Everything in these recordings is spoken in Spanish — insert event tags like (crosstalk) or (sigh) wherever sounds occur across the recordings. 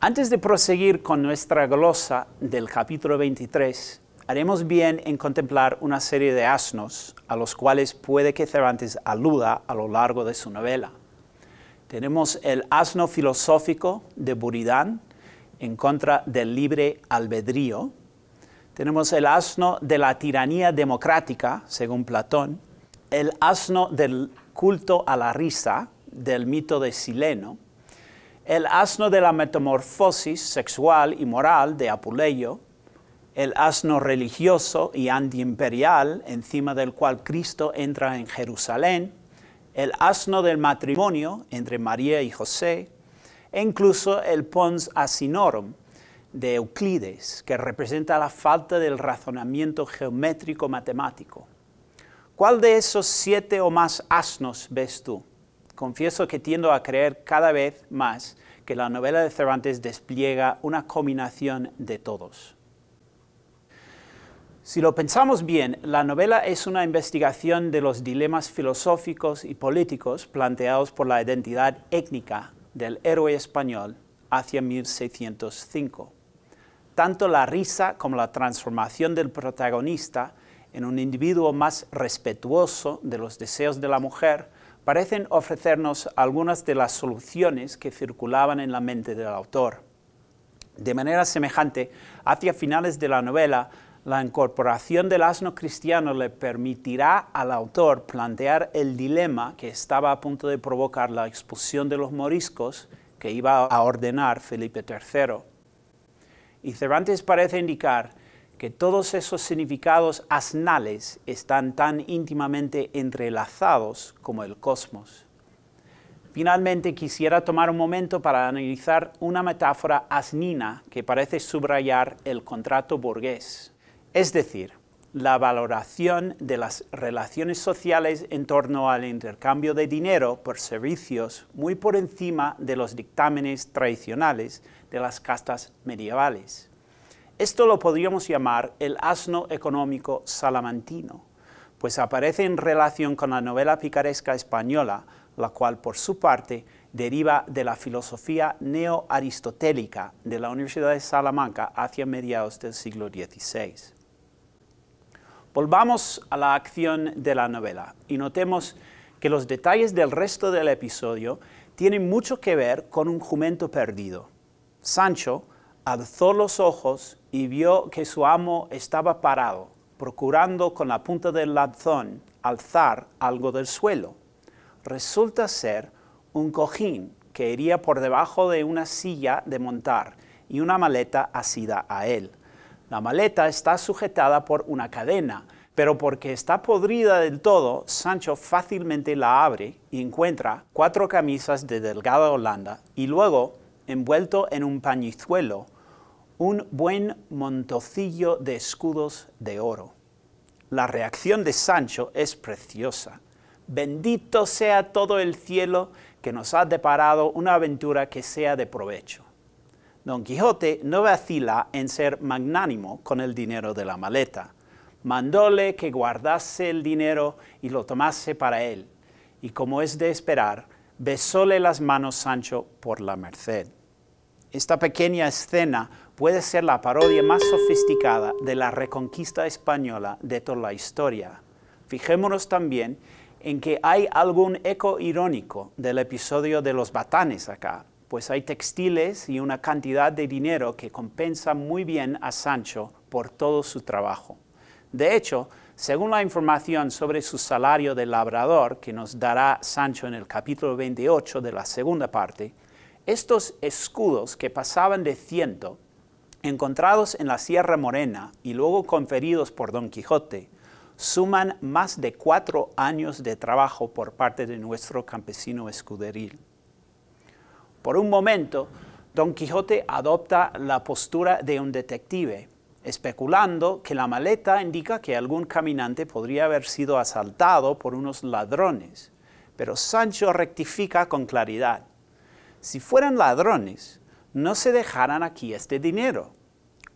Antes de proseguir con nuestra glosa del capítulo 23, haremos bien en contemplar una serie de asnos a los cuales puede que Cervantes aluda a lo largo de su novela. Tenemos el asno filosófico de Buridán en contra del libre albedrío. Tenemos el asno de la tiranía democrática, según Platón. El asno del culto a la risa, del mito de Sileno el asno de la metamorfosis sexual y moral de Apuleyo, el asno religioso y antiimperial encima del cual Cristo entra en Jerusalén, el asno del matrimonio entre María y José, e incluso el pons asinorum de Euclides, que representa la falta del razonamiento geométrico matemático. ¿Cuál de esos siete o más asnos ves tú? confieso que tiendo a creer cada vez más que la novela de Cervantes despliega una combinación de todos. Si lo pensamos bien, la novela es una investigación de los dilemas filosóficos y políticos planteados por la identidad étnica del héroe español hacia 1605. Tanto la risa como la transformación del protagonista en un individuo más respetuoso de los deseos de la mujer parecen ofrecernos algunas de las soluciones que circulaban en la mente del autor. De manera semejante, hacia finales de la novela, la incorporación del asno cristiano le permitirá al autor plantear el dilema que estaba a punto de provocar la expulsión de los moriscos que iba a ordenar Felipe III. Y Cervantes parece indicar que todos esos significados asnales están tan íntimamente entrelazados como el cosmos. Finalmente, quisiera tomar un momento para analizar una metáfora asnina que parece subrayar el contrato burgués, es decir, la valoración de las relaciones sociales en torno al intercambio de dinero por servicios muy por encima de los dictámenes tradicionales de las castas medievales. Esto lo podríamos llamar el asno económico salamantino, pues aparece en relación con la novela picaresca española, la cual por su parte deriva de la filosofía neoaristotélica de la Universidad de Salamanca hacia mediados del siglo XVI. Volvamos a la acción de la novela y notemos que los detalles del resto del episodio tienen mucho que ver con un jumento perdido. Sancho alzó los ojos y vio que su amo estaba parado, procurando con la punta del lanzón alzar algo del suelo. Resulta ser un cojín que iría por debajo de una silla de montar y una maleta asida a él. La maleta está sujetada por una cadena, pero porque está podrida del todo, Sancho fácilmente la abre y encuentra cuatro camisas de delgada holanda y luego, envuelto en un pañizuelo, un buen montocillo de escudos de oro. La reacción de Sancho es preciosa. Bendito sea todo el cielo que nos ha deparado una aventura que sea de provecho. Don Quijote no vacila en ser magnánimo con el dinero de la maleta. Mandóle que guardase el dinero y lo tomase para él. Y como es de esperar, besóle las manos Sancho por la merced. Esta pequeña escena puede ser la parodia más sofisticada de la reconquista española de toda la historia. Fijémonos también en que hay algún eco irónico del episodio de los batanes acá, pues hay textiles y una cantidad de dinero que compensa muy bien a Sancho por todo su trabajo. De hecho, según la información sobre su salario de labrador que nos dará Sancho en el capítulo 28 de la segunda parte, estos escudos que pasaban de ciento, encontrados en la Sierra Morena y luego conferidos por Don Quijote, suman más de cuatro años de trabajo por parte de nuestro campesino escuderil. Por un momento, Don Quijote adopta la postura de un detective, especulando que la maleta indica que algún caminante podría haber sido asaltado por unos ladrones, pero Sancho rectifica con claridad si fueran ladrones, no se dejaran aquí este dinero.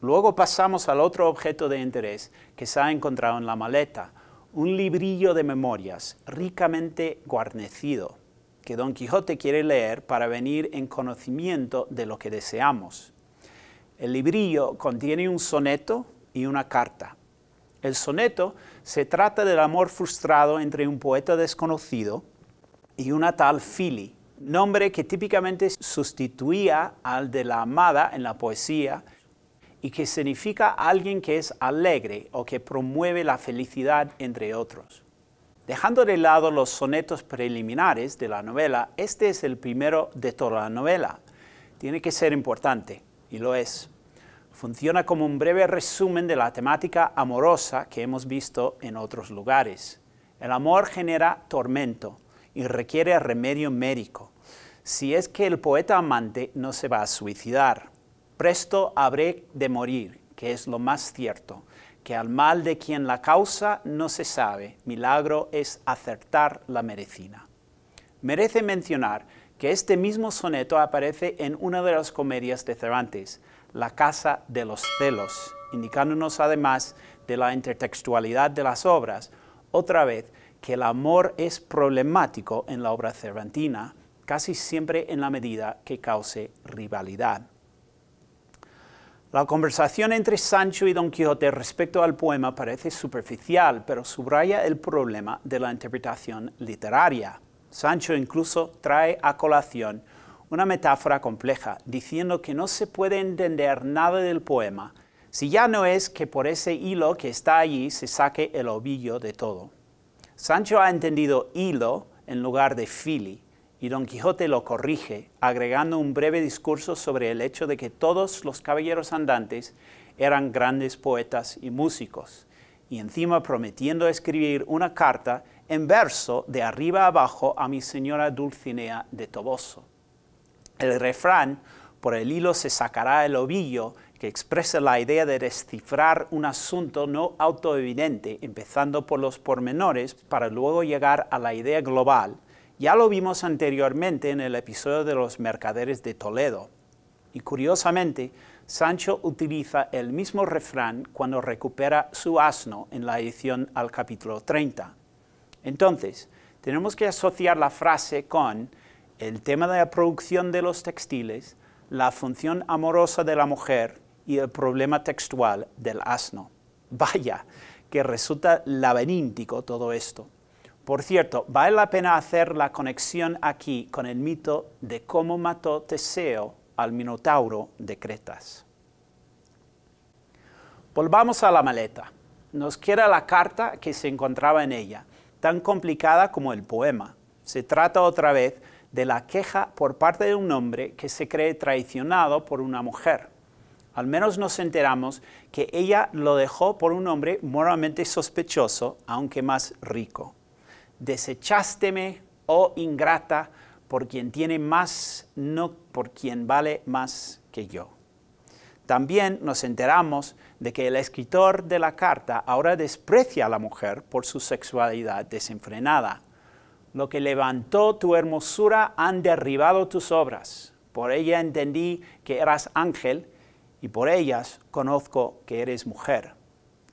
Luego pasamos al otro objeto de interés que se ha encontrado en la maleta, un librillo de memorias ricamente guarnecido, que Don Quijote quiere leer para venir en conocimiento de lo que deseamos. El librillo contiene un soneto y una carta. El soneto se trata del amor frustrado entre un poeta desconocido y una tal Fili, nombre que típicamente sustituía al de la amada en la poesía y que significa alguien que es alegre o que promueve la felicidad, entre otros. Dejando de lado los sonetos preliminares de la novela, este es el primero de toda la novela. Tiene que ser importante, y lo es. Funciona como un breve resumen de la temática amorosa que hemos visto en otros lugares. El amor genera tormento, y requiere remedio médico. Si es que el poeta amante no se va a suicidar, presto habré de morir, que es lo más cierto, que al mal de quien la causa no se sabe, milagro es acertar la medicina. Merece mencionar que este mismo soneto aparece en una de las comedias de Cervantes, La Casa de los Celos, indicándonos además de la intertextualidad de las obras, otra vez que el amor es problemático en la obra cervantina, casi siempre en la medida que cause rivalidad. La conversación entre Sancho y Don Quijote respecto al poema parece superficial, pero subraya el problema de la interpretación literaria. Sancho incluso trae a colación una metáfora compleja, diciendo que no se puede entender nada del poema si ya no es que por ese hilo que está allí se saque el ovillo de todo. Sancho ha entendido hilo en lugar de fili, y Don Quijote lo corrige, agregando un breve discurso sobre el hecho de que todos los caballeros andantes eran grandes poetas y músicos, y encima prometiendo escribir una carta en verso de arriba abajo a mi señora Dulcinea de Toboso. El refrán, por el hilo se sacará el ovillo, que expresa la idea de descifrar un asunto no autoevidente, empezando por los pormenores para luego llegar a la idea global, ya lo vimos anteriormente en el episodio de los mercaderes de Toledo. Y curiosamente, Sancho utiliza el mismo refrán cuando recupera su asno en la edición al capítulo 30. Entonces, tenemos que asociar la frase con el tema de la producción de los textiles, la función amorosa de la mujer, y el problema textual del asno. (laughs) Vaya, que resulta laberíntico todo esto. Por cierto, vale la pena hacer la conexión aquí con el mito de cómo mató Teseo al Minotauro de Cretas. Volvamos a la maleta. Nos queda la carta que se encontraba en ella, tan complicada como el poema. Se trata otra vez de la queja por parte de un hombre que se cree traicionado por una mujer al menos nos enteramos que ella lo dejó por un hombre moralmente sospechoso, aunque más rico. Desechásteme, oh ingrata, por quien tiene más, no por quien vale más que yo. También nos enteramos de que el escritor de la carta ahora desprecia a la mujer por su sexualidad desenfrenada. Lo que levantó tu hermosura han derribado tus obras. Por ella entendí que eras ángel y por ellas conozco que eres mujer.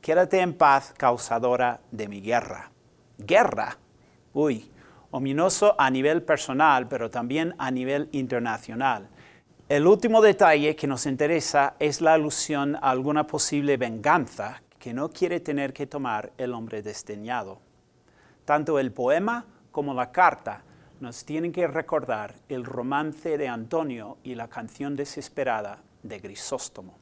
Quédate en paz, causadora de mi guerra. Guerra. Uy, ominoso a nivel personal, pero también a nivel internacional. El último detalle que nos interesa es la alusión a alguna posible venganza que no quiere tener que tomar el hombre desdeñado. Tanto el poema como la carta nos tienen que recordar el romance de Antonio y la canción desesperada de Grisóstomo.